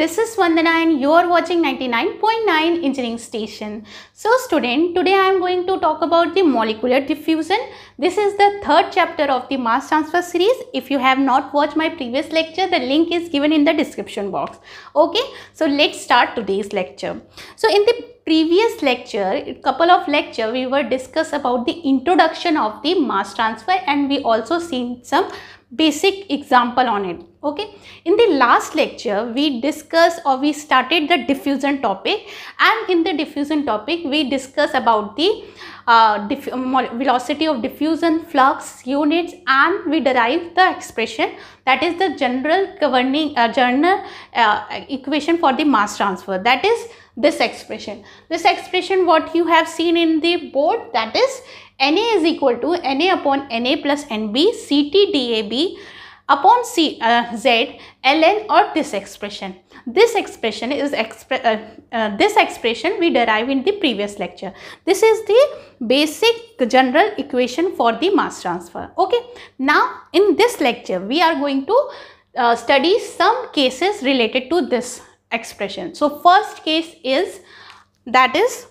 this is Vandana and you are watching 99.9 Engineering Station. So student, today I am going to talk about the molecular diffusion. This is the third chapter of the mass transfer series. If you have not watched my previous lecture, the link is given in the description box. Okay, so let's start today's lecture. So in the previous lecture, couple of lecture, we were discuss about the introduction of the mass transfer and we also seen some basic example on it okay in the last lecture we discussed or we started the diffusion topic and in the diffusion topic we discussed about the uh, uh velocity of diffusion flux units and we derive the expression that is the general governing uh, general uh, equation for the mass transfer that is this expression this expression what you have seen in the board that is na is equal to na upon na plus nb ct dab upon C, uh, Z, ln or this expression. This expression is uh, uh, this expression we derive in the previous lecture. This is the basic general equation for the mass transfer. Okay. Now in this lecture we are going to uh, study some cases related to this expression. So first case is that is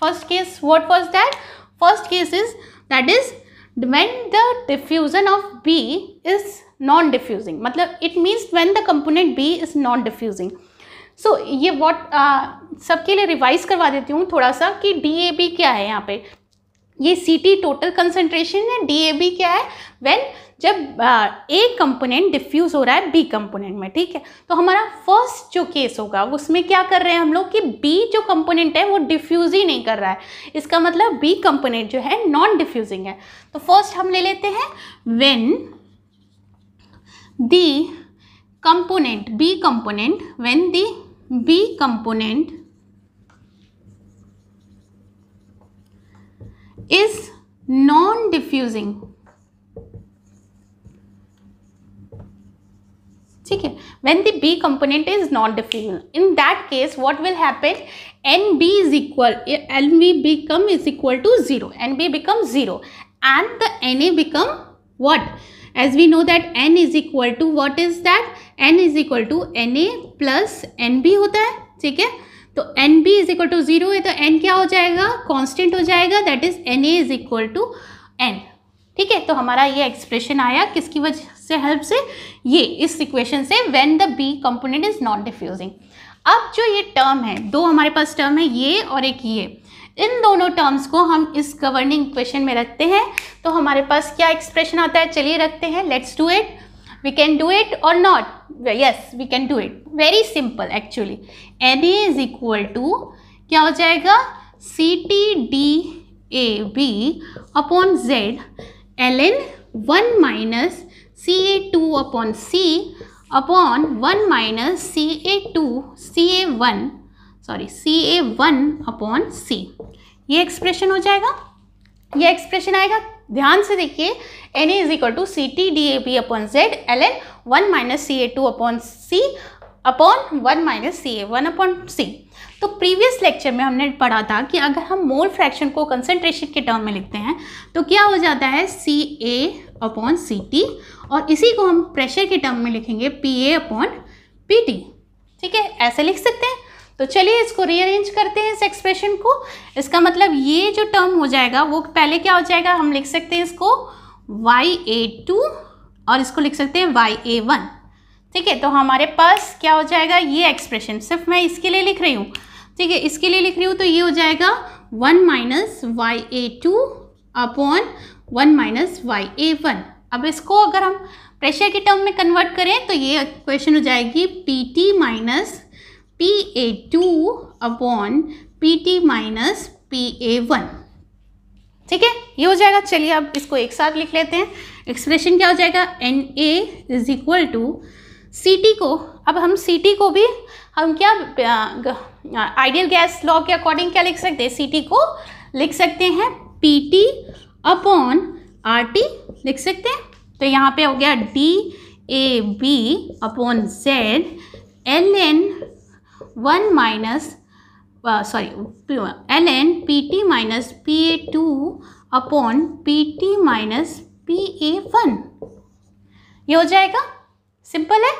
first case what was that? First case is that is when the diffusion of B is non-diffusing matlab it means when the component B is non-diffusing so ye what uh, sabke liye revise karwa deti hu thoda sa ki DAB kya hai yahan pe ये C T total concentration है D A B क्या है when जब ए component diffuse हो रहा है B component में ठीक है तो हमारा फर्स्ट जो केस होगा उसमें क्या कर रहे हैं हम लोग कि बी जो कंपोनेंट है वो डिफ्यूज़ ही नहीं कर रहा है इसका मतलब बी कंपोनेंट जो है नॉन डिफ्यूजिंग है तो फर्स्ट हम ले लेते हैं when the component B component when the B component is non diffusing ठीक है when the B component is not diffusion in that case what will happen N B is equal N B become is equal to zero N B become zero and the N A become Na as we know that N is equal to equal is that N is equal to N A plus N B होता है ठीक है तो N B is equal to zero है तो N क्या हो जाएगा कॉन्स्टेंट हो जाएगा that is N A is equal to N ठीक है तो हमारा ये एक्सप्रेशन आया किसकी वजह से हेल्प से ये इस इक्वेशन से when the B component is not diffusing अब जो ये टर्म है दो हमारे पास टर्म है ये और एक ये इन दोनों टर्म्स को हम इस गवर्निंग इक्वेशन में रखते हैं तो हमारे पास क्या एक्सप्रेशन आता है चलिए रखते हैं let's do it we can do it और not yes we can do it very simple actually N is equal to क्या हो जाएगा C T D A B upon Z L N one minus C C A two upon upon one minus C A two C A one sorry C A one upon C ये expression हो जाएगा ये expression आएगा ध्यान से देखिए N is equal to C T D A B upon Z L N one minus C A two upon C upon one minus C A one upon C तो previous lecture में हमने पढ़ा था कि अगर हम मोल फ्रैक्शन को concentration के टर्म में लिखते हैं तो क्या हो जाता है सी ए अपॉन सी टी और इसी को हम प्रेशर के टर्म में लिखेंगे P A upon P T ठीक है ऐसे लिख सकते हैं तो चलिए इसको रीअरेंज करते हैं इस एक्सप्रेशन को इसका मतलब ये जो टर्म हो जाएगा वो पहले क्या हो जाएगा हम लिख सकते हैं इसको वाई ए टू और इसको लिख सकते हैं वाई ए वन ठीक है तो हमारे पास क्या हो जाएगा ये एक्सप्रेशन सिर्फ मैं इसके लिए लिख रही हूँ ठीक है इसके लिए लिख रही हूँ तो ये हो जाएगा one minus Y A two upon one minus Y A one अब इसको अगर हम प्रेशर के टर्म में कन्वर्ट करें तो ये क्वेश्चन हो जाएगी P T minus P A two upon P T minus P A one ठीक है ये हो जाएगा चलिए अब इसको एक साथ लिख लेते हैं एक्सप्रेशन क्या हो जाएगा N A is equal to C T को अब हम सी टी को भी हम क्या आइडियल गैस लॉ के अकॉर्डिंग क्या लिख सकते हैं सी टी को लिख सकते हैं P T upon R T लिख सकते हैं तो यहाँ पे हो गया D A B upon Z L N one minus sorry L N P T minus P A two upon P T minus P A one ये हो जाएगा सिंपल है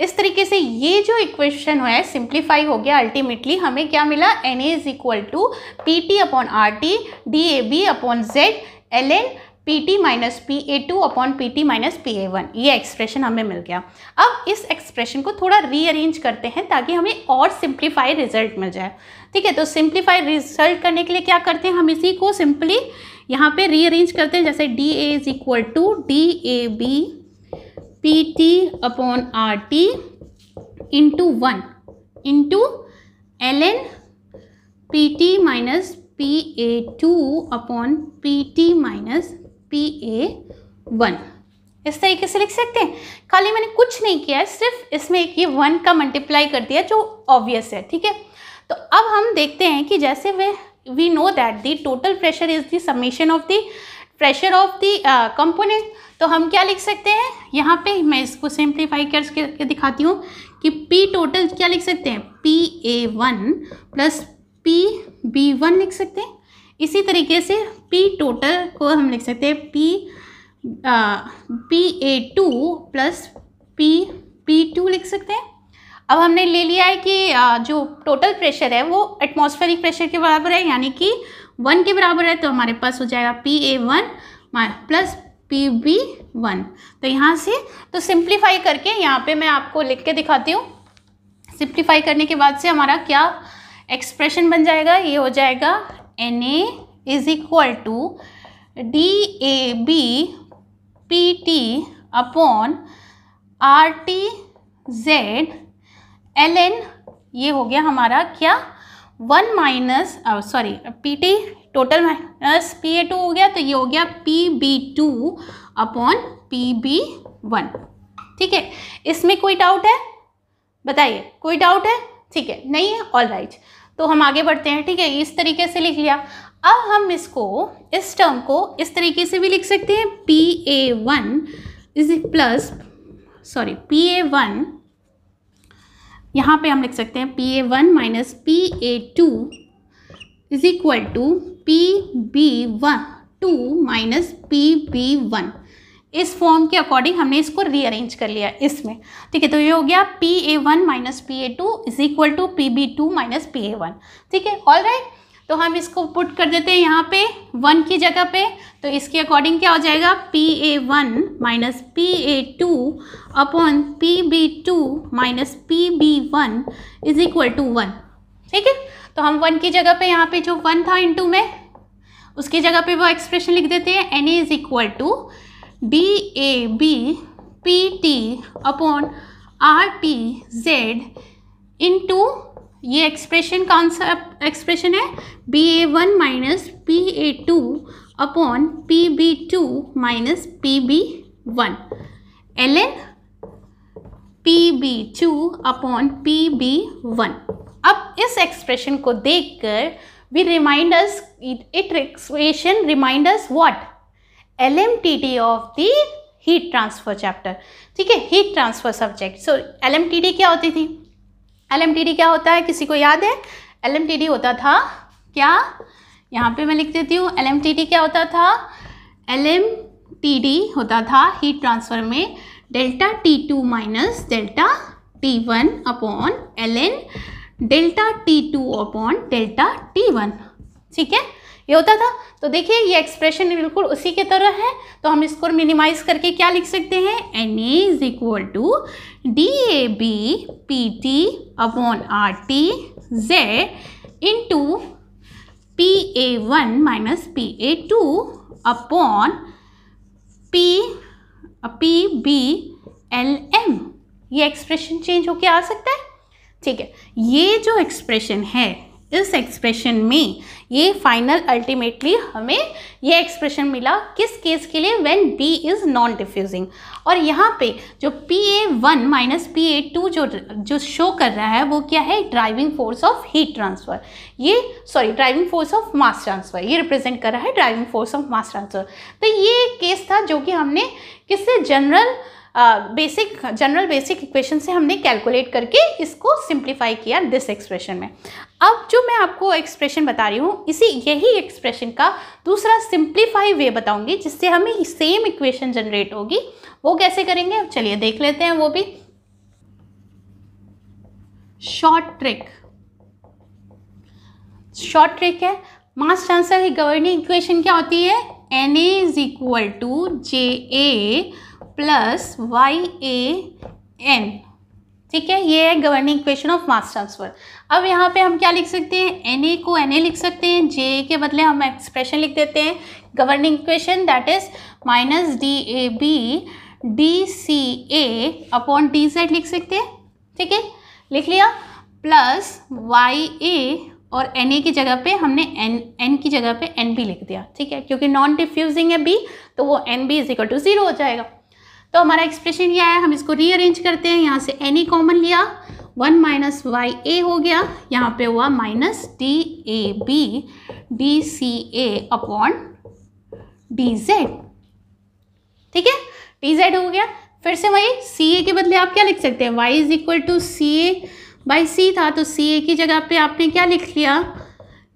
इस तरीके से ये जो इक्वेशन है सिंप्लीफाई हो गया अल्टीमेटली हमें क्या मिला N A is equal to P T upon R T D A B upon Z L N P T minus P A two upon P T minus P A one ये expression हमें मिल गया अब इस expression को थोड़ा rearrange करते हैं ताकि हमें और सिंप्लीफाई रिजल्ट मिल जाए ठीक है तो सिंप्लीफाई रिजल्ट करने के लिए क्या करते हैं हम इसी को सिंपली यहाँ पे रीअरेंज करते हैं जैसे D A is equal to D A B P T upon R T into one into L N P T minus P A two upon P T minus P A one इस तरीके से लिख सकते हैं खाली मैंने कुछ नहीं किया है सिर्फ इसमें एक ये वन का मल्टीप्लाई कर दिया जो ऑब्वियस है ठीक है तो अब हम देखते हैं कि जैसे we we know that the total pressure is the summation of the pressure of the component तो हम क्या लिख सकते हैं यहाँ पे मैं इसको सिंप्लीफाई करके दिखाती हूँ कि P टोटल क्या लिख सकते हैं P A one plus P B one लिख सकते हैं इसी तरीके से P टोटल को हम लिख सकते हैं P P A two plus P P two लिख सकते हैं अब हमने ले लिया है कि uh, जो टोटल प्रेशर है वो एटमॉस्फेरिक प्रेशर के बराबर है यानी कि वन के बराबर है तो हमारे पास हो जाएगा P A one plus P B one तो यहाँ से तो सिंप्लीफाई करके यहाँ पे मैं आपको लिख के दिखाती हूँ सिंप्लीफाई करने के बाद से हमारा क्या एक्सप्रेशन बन जाएगा ये हो जाएगा N A is equal to D A B P T upon R T Z L N ये हो गया हमारा क्या one minus sorry P T total minus P A two हो गया तो ये हो गया P B two upon P B one ठीक है इसमें कोई डाउट है बताइए कोई डाउट है ठीक है नहीं है ऑल राइट right. तो हम आगे बढ़ते हैं ठीक है इस तरीके से लिख लिया अब हम इसको इस टर्म को इस तरीके से भी लिख सकते हैं P A one is plus sorry P A one यहाँ पे हम लिख सकते हैं P A one minus P A two is equal to P B one two minus P B one इस फॉर्म के अकॉर्डिंग हमने इसको रीअरेंज कर लिया इसमें ठीक है तो ये हो गया P A one minus P A two is equal to P B two minus P A one ठीक है ऑल राइट तो हम इसको पुट कर देते हैं यहाँ पे वन की जगह पे तो इसके अकॉर्डिंग क्या हो जाएगा P A one minus P A two upon P B two minus P B one is equal to one ठीक है तो हम वन की जगह पे यहाँ पे जो वन था टू में उसकी जगह पे वो एक्सप्रेशन लिख देते हैं N A is equal to D A B P T upon R T Z into ये एक्सप्रेशन कौन सा एक्सप्रेशन है B A one minus P A two upon P B two minus P B one L N P B two upon P B one अब इस expression को देखकर we reminders it expression reminders what L M T T of the heat transfer chapter ठीक है heat transfer subject so L M T T क्या होती थी L क्या होता है किसी को याद है एल होता था क्या यहाँ पे मैं लिख देती हूँ एल क्या होता था एल होता था हीट ट्रांसफ़र में delta T two minus delta T one upon L N delta T two upon delta T one ठीक है ये होता था तो देखिए ये एक्सप्रेशन बिल्कुल उसी के तरह है तो हम इसको मिनिमाइज करके क्या लिख सकते हैं N A is equal to D A B P T upon R T Z into P A one minus P A two upon P P B L M ये एक्सप्रेशन चेंज होके आ सकता है ठीक है ये जो expression है इस एक्सप्रेशन में ये फाइनल अल्टीमेटली हमें ये एक्सप्रेशन मिला किस केस के लिए when B is non diffusing और यहाँ पे जो P A one minus P A two जो जो शो कर रहा है वो क्या है driving force of heat transfer ये sorry driving force of mass transfer ये रिप्रेजेंट कर रहा है driving force of mass transfer तो ये केस था जो कि हमने किससे general basic general basic equation से हमने कैलकुलेट करके इसको सिंप्लीफाई किया दिस एक्सप्रेशन में अब जो मैं आपको एक्सप्रेशन बता रही हूँ इसी यही एक्सप्रेशन का दूसरा सिंप्लीफाई वे बताऊंगी जिससे हमें सेम इक्वेशन जनरेट होगी वो कैसे करेंगे चलिए देख लेते हैं वो भी शॉर्ट ट्रिक शॉर्ट ट्रिक है मास ट्रांसफर की गवर्निंग इक्वेशन क्या होती है N A is equal to J A plus Y A N ठीक है ये है governing equation of mass transfer अब यहाँ पे हम क्या लिख सकते हैं एन ए को एन ए लिख सकते हैं जे ए के बदले हम एक्सप्रेशन लिख देते हैं governing equation that is minus D A B D C A upon D Z लिख सकते हैं ठीक है लिख लिया प्लस वाई ए और एन ए की जगह पे हमने एन एन की जगह पे एन बी लिख दिया ठीक है क्योंकि नॉन डिफ्यूजिंग है बी तो वो N B is equal to zero हो जाएगा तो हमारा एक्सप्रेशन ये आया हम इसको रीअरेंज करते हैं यहाँ से एनी कॉमन लिया वन माइनस वाई ए हो गया यहाँ पे हुआ minus D A B D C A upon D Z ठीक है डी जेड हो गया फिर से वही सी ए के बदले आप क्या लिख सकते हैं Y is equal to C A by C था तो सी ए की जगह पे आपने क्या लिख लिया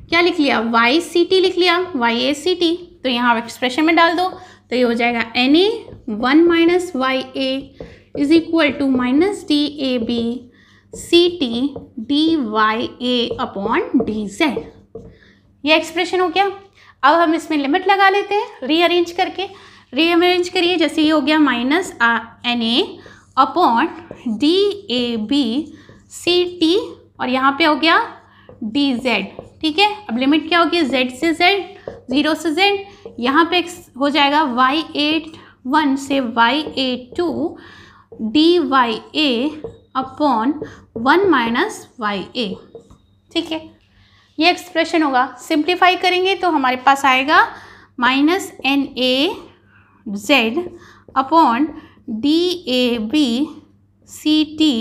क्या लिख लिया वाई सी टी लिख लिया वाई ए सी टी तो यहाँ एक्सप्रेशन में डाल दो तो ये हो जाएगा N A one minus Y A is equal to minus D A B C T D Y A upon D Z ये एक्सप्रेशन हो गया अब हम इसमें लिमिट लगा लेते हैं रीअरेंज करके रीअरेंज करिए जैसे ये हो गया minus N A upon D A B C T और यहाँ पे हो गया डी जेड ठीक है अब लिमिट क्या होगी जेड से जेड ज़ीरो से जेड यहाँ पे हो जाएगा वाई एट वन से Y A two D Y A upon one minus Y A ठीक है ये एक्सप्रेशन होगा सिंप्लीफाई करेंगे तो हमारे पास आएगा minus N A Z upon D A B C T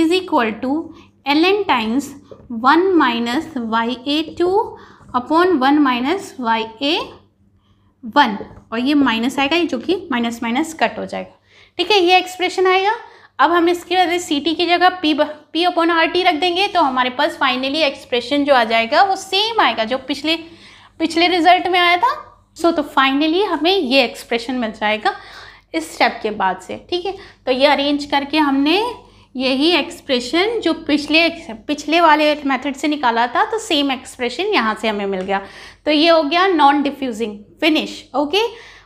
is equal to L N times one minus Y A two upon one minus Y A one और ये माइनस आएगा जो कि माइनस माइनस कट हो जाएगा ठीक है ये एक्सप्रेशन आएगा अब हम इसके बाद सी टी की जगह P P upon R T रख देंगे तो हमारे पास फाइनली एक्सप्रेशन जो आ जाएगा वो सेम आएगा जो पिछले पिछले रिजल्ट में आया था सो तो फाइनली हमें ये एक्सप्रेशन मिल जाएगा इस स्टेप के बाद से ठीक है तो ये अरेंज करके हमने यही एक्सप्रेशन जो पिछले पिछले वाले मेथड से निकाला था तो सेम एक्सप्रेशन यहाँ से हमें मिल गया तो ये हो गया non diffusing finish okay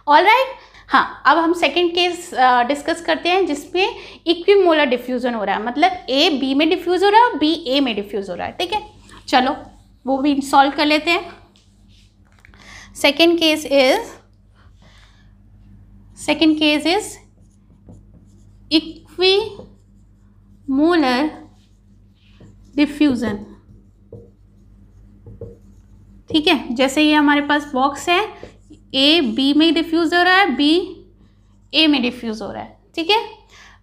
all right हाँ अब हम सेकेंड केस डिस्कस करते हैं जिसमें इक्विमोलर डिफ्यूज़न हो रहा है मतलब ए बी में डिफ्यूज़ हो रहा है और बी ए में डिफ्यूज़ हो रहा है ठीक है चलो वो भी सॉल्व कर लेते हैं second case is second case is equimolar diffusion ठीक है जैसे ये हमारे पास बॉक्स है ए बी में डिफ्यूज़ हो रहा है बी ए में डिफ्यूज़ हो रहा है ठीक है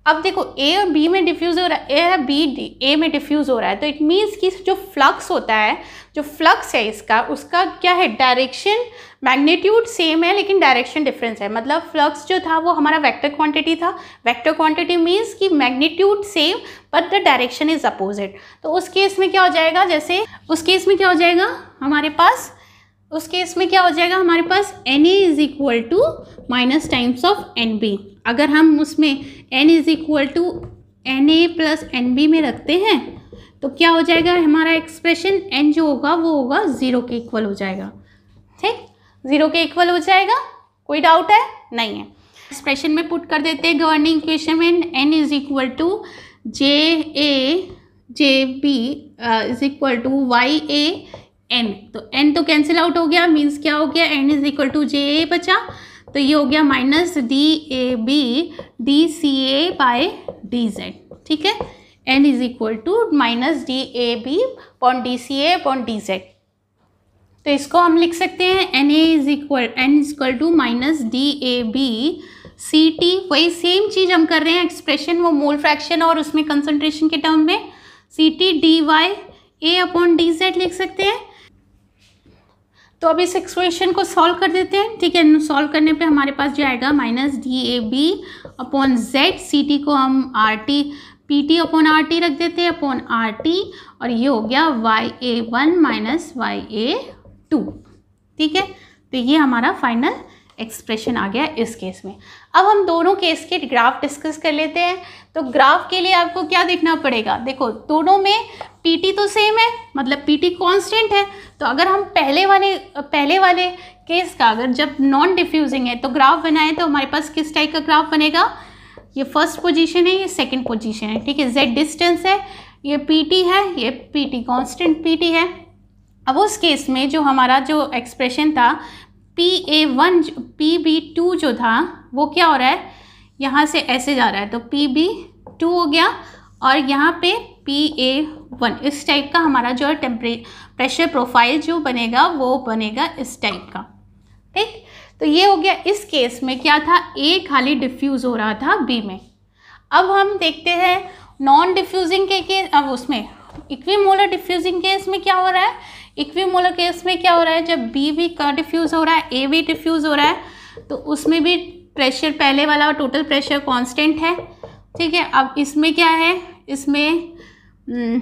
अब देखो ए और बी में डिफ्यूज़ हो रहा है ए बी ए में डिफ्यूज़ हो रहा है तो इट मीन्स कि जो फ्लक्स होता है जो फ्लक्स है इसका उसका क्या है डायरेक्शन मैग्नीट्यूड सेम है लेकिन डायरेक्शन डिफरेंस है मतलब फ्लक्स जो था वो हमारा वेक्टर क्वांटिटी था वेक्टर क्वांटिटी मीन्स कि magnitude same but the direction is opposite तो उस केस में क्या हो जाएगा जैसे उस केस में क्या हो जाएगा हमारे पास उस केस में क्या हो जाएगा हमारे पास N A is equal to minus times of N B अगर हम उसमें n is equal to N A plus N B में रखते हैं तो क्या हो जाएगा हमारा एक्सप्रेशन एन जो होगा वो होगा ज़ीरो के इक्वल हो जाएगा ठीक ज़ीरो के इक्वल हो जाएगा कोई डाउट है नहीं है एक्सप्रेशन में पुट कर देते हैं गवर्निंग इक्वेशन में N is equal to J A J B is equal to Y A N तो एन तो कैंसिल आउट हो गया मीन्स क्या हो गया N is equal to J A बचा तो ये हो गया minus D A B D C A by D Z ठीक है and is equal to minus D A B upon D C A upon D Z तो इसको हम लिख सकते हैं N A is equal N is equal to minus D A B C T वही same चीज़ हम कर रहे हैं एक्सप्रेशन वो मोल फ्रैक्शन और उसमें कंसनट्रेशन के टर्म में C T D Y A upon D Z लिख सकते हैं तो अब इस एक्सप्रेशन को सॉल्व कर देते हैं ठीक है सॉल्व करने पे हमारे पास जो आएगा minus D A B upon Z C T को हम R T P T upon R T रख देते हैं अपॉन आर टी और ये हो गया Y A one minus Y A two ठीक है तो ये हमारा फाइनल एक्सप्रेशन आ गया इस केस में अब हम दोनों केस के ग्राफ डिस्कस कर लेते हैं तो ग्राफ के लिए आपको क्या देखना पड़ेगा देखो दोनों में पी तो सेम है मतलब पी कांस्टेंट है तो अगर हम पहले वाले पहले वाले केस का अगर जब नॉन डिफ्यूजिंग है तो ग्राफ बनाए तो हमारे पास किस टाइप का ग्राफ बनेगा ये फर्स्ट पोजीशन है ये सेकंड पोजीशन है ठीक है जेड डिस्टेंस है ये पी है ये पीटी कांस्टेंट पीटी है अब उस केस में जो हमारा जो एक्सप्रेशन था P A one P B two जो था वो क्या हो रहा है यहाँ से ऐसे जा रहा है तो पी बी टू हो गया और यहाँ पे पी ए वन इस टाइप का हमारा जो है टेम्परे प्रेशर प्रोफाइल जो बनेगा वो बनेगा इस टाइप का ठीक तो ये हो गया इस केस में क्या था ए खाली डिफ्यूज़ हो रहा था बी में अब हम देखते हैं नॉन डिफ्यूजिंग के केस अब उसमें इक्वी मोलर डिफ्यूजिंग केस में क्या हो रहा है इक्विमोलर केस में क्या हो रहा है जब बी भी डिफ्यूज़ हो रहा है ए भी डिफ्यूज़ हो रहा है तो उसमें भी प्रेशर पहले वाला टोटल प्रेशर कांस्टेंट है ठीक है अब इसमें क्या है इसमें हम्म,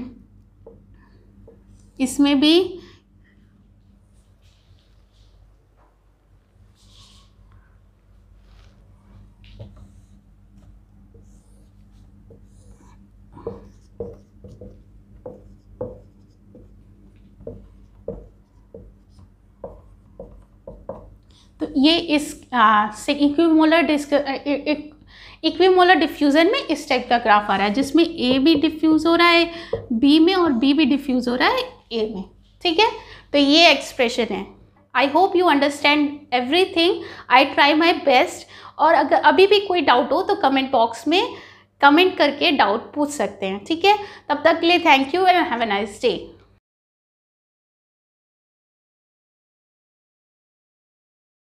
इसमें भी ये इस इक्विमोलर डिस्क इक्वीमोलर डिफ्यूज़न में इस टाइप का ग्राफ आ रहा है जिसमें ए भी डिफ्यूज़ हो रहा है बी में और बी भी डिफ्यूज़ हो रहा है ए में ठीक है तो ये एक्सप्रेशन है I hope you understand everything I try my best और अगर अभी भी कोई डाउट हो तो कमेंट बॉक्स में कमेंट करके डाउट पूछ सकते हैं ठीक है तब तक के लिए thank you and have a nice day